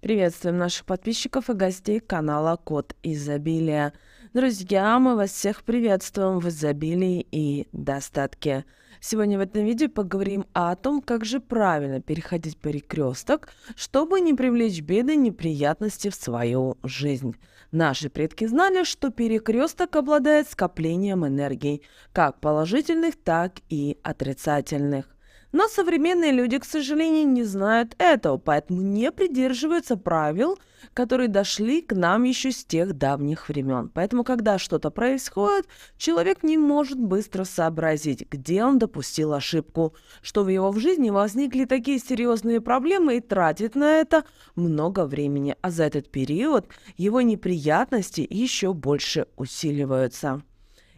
Приветствуем наших подписчиков и гостей канала Код Изобилия. Друзья, мы вас всех приветствуем в изобилии и достатке. Сегодня в этом видео поговорим о том, как же правильно переходить перекресток, чтобы не привлечь беды и неприятности в свою жизнь. Наши предки знали, что перекресток обладает скоплением энергий, как положительных, так и отрицательных. Но современные люди, к сожалению, не знают этого, поэтому не придерживаются правил, которые дошли к нам еще с тех давних времен. Поэтому, когда что-то происходит, человек не может быстро сообразить, где он допустил ошибку, что в его в жизни возникли такие серьезные проблемы и тратит на это много времени, а за этот период его неприятности еще больше усиливаются.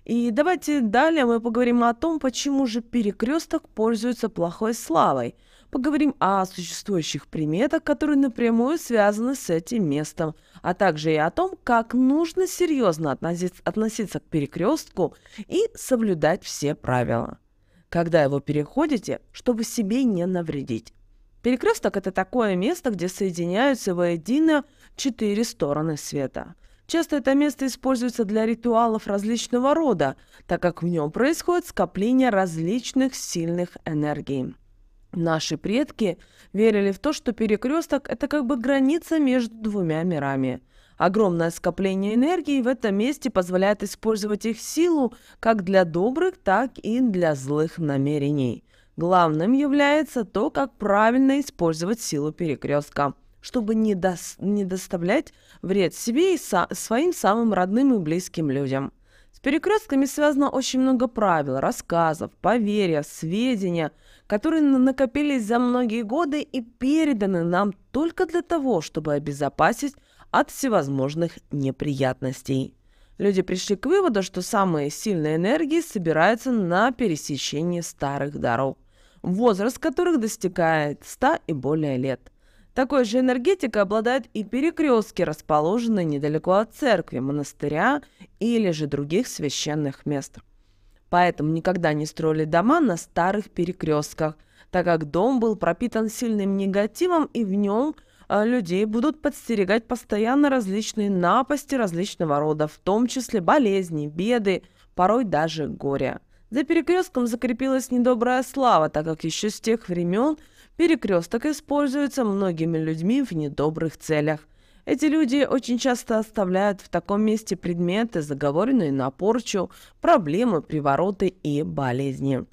И давайте далее мы поговорим о том, почему же перекресток пользуется плохой славой. Поговорим о существующих приметах, которые напрямую связаны с этим местом, а также и о том, как нужно серьезно относиться, к перекрестку и соблюдать все правила. Когда его переходите, чтобы себе не навредить. Перекресток – это такое место, где соединяются воедино четыре стороны света – Часто это место используется для ритуалов различного рода, так как в нем происходит скопление различных сильных энергий. Наши предки верили в то, что перекресток – это как бы граница между двумя мирами. Огромное скопление энергии в этом месте позволяет использовать их силу как для добрых, так и для злых намерений. Главным является то, как правильно использовать силу перекрестка – чтобы не, до... не доставлять вред себе и со... своим самым родным и близким людям. С перекрестками связано очень много правил, рассказов, поверья, сведения, которые накопились за многие годы и переданы нам только для того, чтобы обезопасить от всевозможных неприятностей. Люди пришли к выводу, что самые сильные энергии собираются на пересечении старых даров, возраст которых достигает 100 и более лет. Такой же энергетикой обладают и перекрестки, расположенные недалеко от церкви, монастыря или же других священных мест. Поэтому никогда не строили дома на старых перекрестках, так как дом был пропитан сильным негативом и в нем а, людей будут подстерегать постоянно различные напасти различного рода, в том числе болезни, беды, порой даже горе. За перекрестком закрепилась недобрая слава, так как еще с тех времен – Перекресток используется многими людьми в недобрых целях. Эти люди очень часто оставляют в таком месте предметы, заговоренные на порчу, проблемы, привороты и болезни.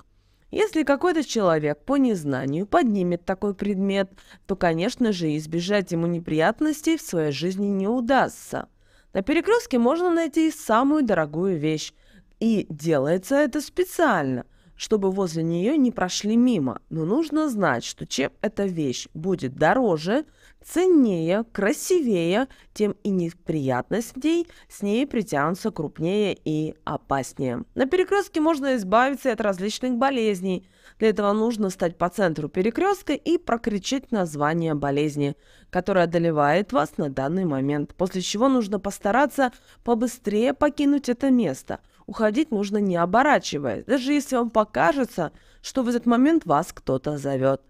Если какой-то человек по незнанию поднимет такой предмет, то, конечно же, избежать ему неприятностей в своей жизни не удастся. На перекрестке можно найти самую дорогую вещь, и делается это специально – чтобы возле нее не прошли мимо, но нужно знать, что чем эта вещь будет дороже, ценнее, красивее, тем и неприятность в ней с ней притянутся крупнее и опаснее. На перекрестке можно избавиться от различных болезней. Для этого нужно стать по центру перекрестка и прокричать название болезни, которая одолевает вас на данный момент, после чего нужно постараться побыстрее покинуть это место – Уходить нужно не оборачиваясь, даже если вам покажется, что в этот момент вас кто-то зовет.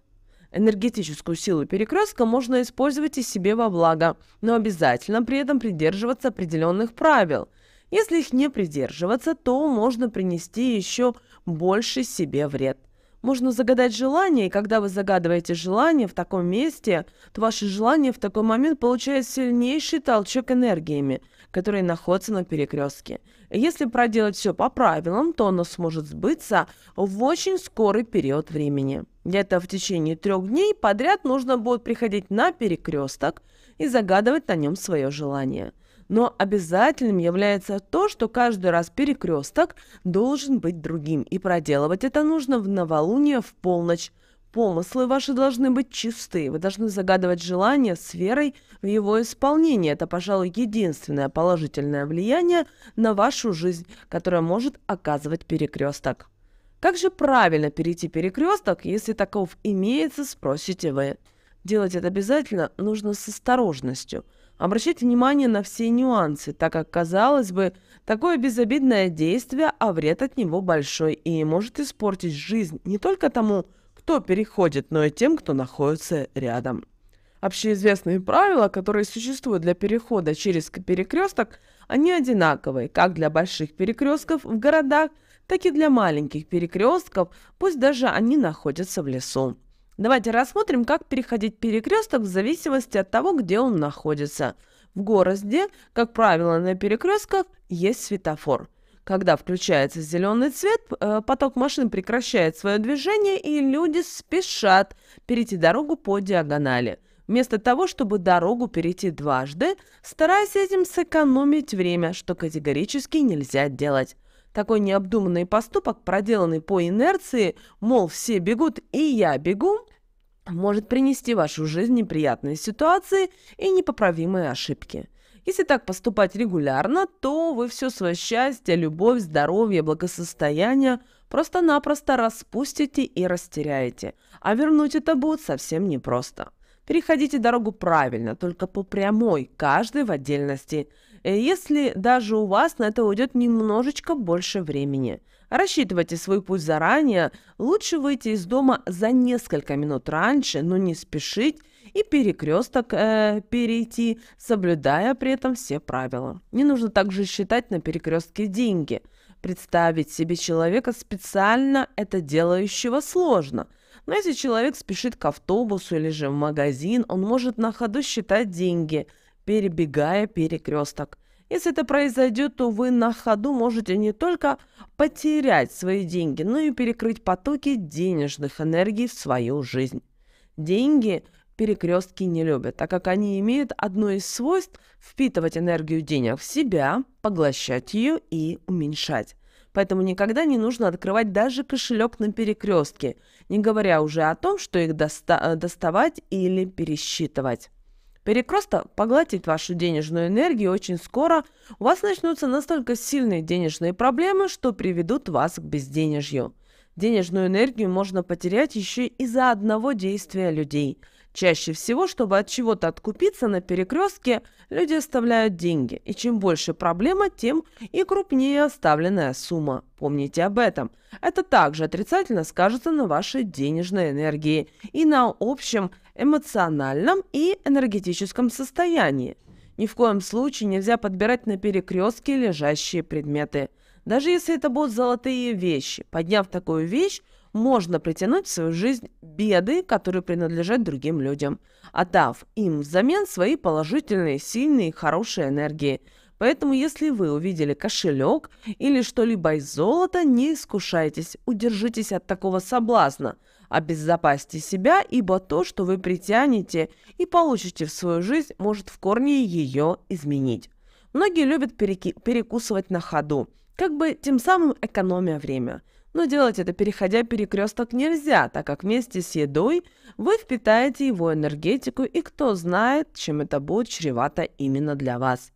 Энергетическую силу перекрестка можно использовать и себе во благо, но обязательно при этом придерживаться определенных правил. Если их не придерживаться, то можно принести еще больше себе вред. Можно загадать желание, и когда вы загадываете желание в таком месте, то ваше желание в такой момент получает сильнейший толчок энергиями, которые находятся на перекрестке. Если проделать все по правилам, то оно сможет сбыться в очень скорый период времени. Для этого в течение трех дней подряд нужно будет приходить на перекресток и загадывать на нем свое желание – но обязательным является то, что каждый раз перекресток должен быть другим, и проделывать это нужно в новолуние в полночь. Помыслы ваши должны быть чисты, вы должны загадывать желание с верой в его исполнение. Это, пожалуй, единственное положительное влияние на вашу жизнь, которое может оказывать перекресток. Как же правильно перейти перекресток, если таков имеется, спросите вы. Делать это обязательно нужно с осторожностью – обращать внимание на все нюансы, так как, казалось бы, такое безобидное действие, а вред от него большой и может испортить жизнь не только тому, кто переходит, но и тем, кто находится рядом. Общеизвестные правила, которые существуют для перехода через перекресток, они одинаковые как для больших перекрестков в городах, так и для маленьких перекрестков, пусть даже они находятся в лесу. Давайте рассмотрим, как переходить перекресток в зависимости от того, где он находится. В городе, как правило, на перекрестках есть светофор. Когда включается зеленый цвет, э, поток машин прекращает свое движение, и люди спешат перейти дорогу по диагонали. Вместо того, чтобы дорогу перейти дважды, стараясь этим сэкономить время, что категорически нельзя делать. Такой необдуманный поступок, проделанный по инерции, мол, все бегут и я бегу, может принести в вашу жизнь неприятные ситуации и непоправимые ошибки. Если так поступать регулярно, то вы все свое счастье, любовь, здоровье, благосостояние просто-напросто распустите и растеряете. А вернуть это будет совсем непросто. Переходите дорогу правильно, только по прямой, каждый в отдельности. Э, если даже у вас на это уйдет немножечко больше времени – Рассчитывайте свой путь заранее, лучше выйти из дома за несколько минут раньше, но не спешить и перекресток э, перейти, соблюдая при этом все правила. Не нужно также считать на перекрестке деньги. Представить себе человека специально это делающего сложно. Но если человек спешит к автобусу или же в магазин, он может на ходу считать деньги, перебегая перекресток. Если это произойдет, то вы на ходу можете не только потерять свои деньги, но и перекрыть потоки денежных энергий в свою жизнь. Деньги перекрестки не любят, так как они имеют одно из свойств впитывать энергию денег в себя, поглощать ее и уменьшать. Поэтому никогда не нужно открывать даже кошелек на перекрестке, не говоря уже о том, что их доста доставать или пересчитывать перекроста поглотит вашу денежную энергию, очень скоро у вас начнутся настолько сильные денежные проблемы, что приведут вас к безденежью. Денежную энергию можно потерять еще из-за одного действия людей. Чаще всего, чтобы от чего-то откупиться на перекрестке, люди оставляют деньги, и чем больше проблема, тем и крупнее оставленная сумма. Помните об этом. Это также отрицательно скажется на вашей денежной энергии и на общем эмоциональном и энергетическом состоянии. Ни в коем случае нельзя подбирать на перекрестке лежащие предметы. Даже если это будут золотые вещи, подняв такую вещь, можно притянуть в свою жизнь беды, которые принадлежат другим людям, отдав им взамен свои положительные, сильные, хорошие энергии. Поэтому, если вы увидели кошелек или что-либо из золота, не искушайтесь, удержитесь от такого соблазна – Обезопасьте себя, ибо то, что вы притянете и получите в свою жизнь, может в корне ее изменить. Многие любят переки- перекусывать на ходу, как бы тем самым экономя время. Но делать это, переходя перекресток, нельзя, так как вместе с едой вы впитаете его энергетику, и кто знает, чем это будет чревато именно для вас.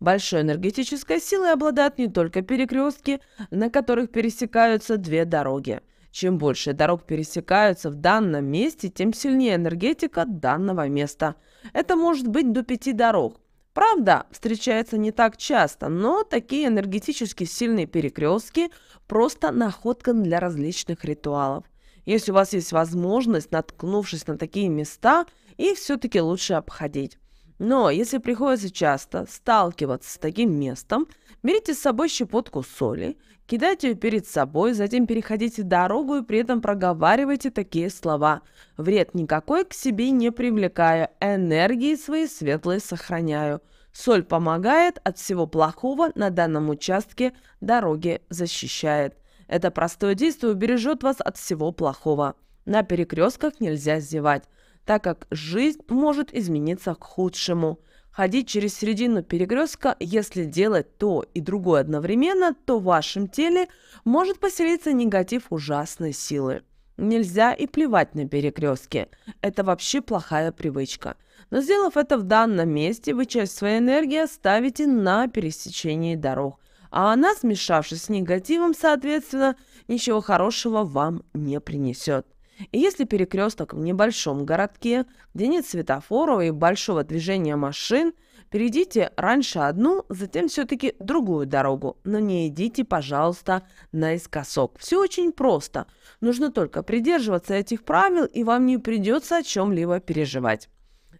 Большой энергетической силой обладают не только перекрестки, на которых пересекаются две дороги – чем больше дорог пересекаются в данном месте, тем сильнее энергетика данного места. Это может быть до пяти дорог. Правда, встречается не так часто, но такие энергетически сильные перекрестки – просто находка для различных ритуалов. Если у вас есть возможность, наткнувшись на такие места, их все-таки лучше обходить. Но если приходится часто сталкиваться с таким местом, берите с собой щепотку соли, кидайте ее перед собой, затем переходите дорогу и при этом проговаривайте такие слова. Вред никакой к себе не привлекаю, энергии свои светлые сохраняю. Соль помогает от всего плохого на данном участке дороги защищает. Это простое действие убережет вас от всего плохого. На перекрестках нельзя зевать так как жизнь может измениться к худшему. Ходить через середину перекрестка, если делать то и другое одновременно, то в вашем теле может поселиться негатив ужасной силы. Нельзя и плевать на перекрестки. Это вообще плохая привычка. Но сделав это в данном месте, вы часть своей энергии ставите на пересечении дорог. А она, смешавшись с негативом, соответственно, ничего хорошего вам не принесет. И если перекресток в небольшом городке, где нет светофоров и большого движения машин, перейдите раньше одну, затем все-таки другую дорогу, но не идите, пожалуйста, наискосок. Все очень просто. Нужно только придерживаться этих правил, и вам не придется о чем-либо переживать.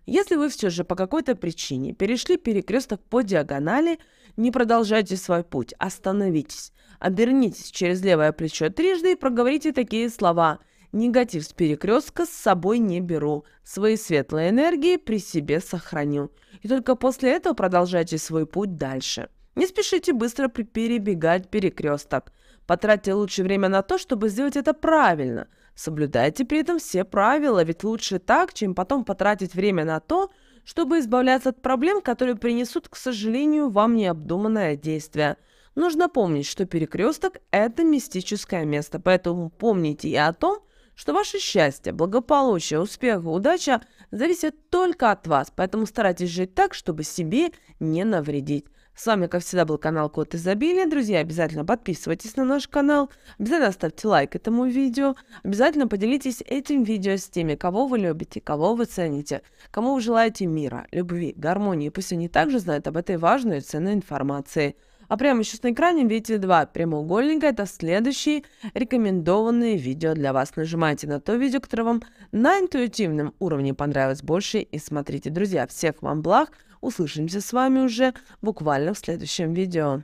Если вы все же по какой-то причине перешли перекресток по диагонали, не продолжайте свой путь, остановитесь. Обернитесь через левое плечо трижды и проговорите такие слова Негатив с перекрестка с собой не беру. Свои светлые энергии при себе сохраню. И только после этого продолжайте свой путь дальше. Не спешите быстро перебегать перекресток. Потратьте лучше время на то, чтобы сделать это правильно. Соблюдайте при этом все правила, ведь лучше так, чем потом потратить время на то, чтобы избавляться от проблем, которые принесут, к сожалению, вам необдуманное действие. Нужно помнить, что перекресток – это мистическое место, поэтому помните и о том, что ваше счастье, благополучие, успех, удача зависят только от вас, поэтому старайтесь жить так, чтобы себе не навредить. С вами, как всегда, был канал Код Изобилия. Друзья, обязательно подписывайтесь на наш канал, обязательно ставьте лайк этому видео, обязательно поделитесь этим видео с теми, кого вы любите, кого вы цените, кому вы желаете мира, любви, гармонии. Пусть они также знают об этой важной и ценной информации. А прямо сейчас на экране видите два прямоугольника. Это следующие рекомендованные видео для вас. Нажимайте на то видео, которое вам на интуитивном уровне понравилось больше. И смотрите, друзья, всех вам благ. Услышимся с вами уже буквально в следующем видео.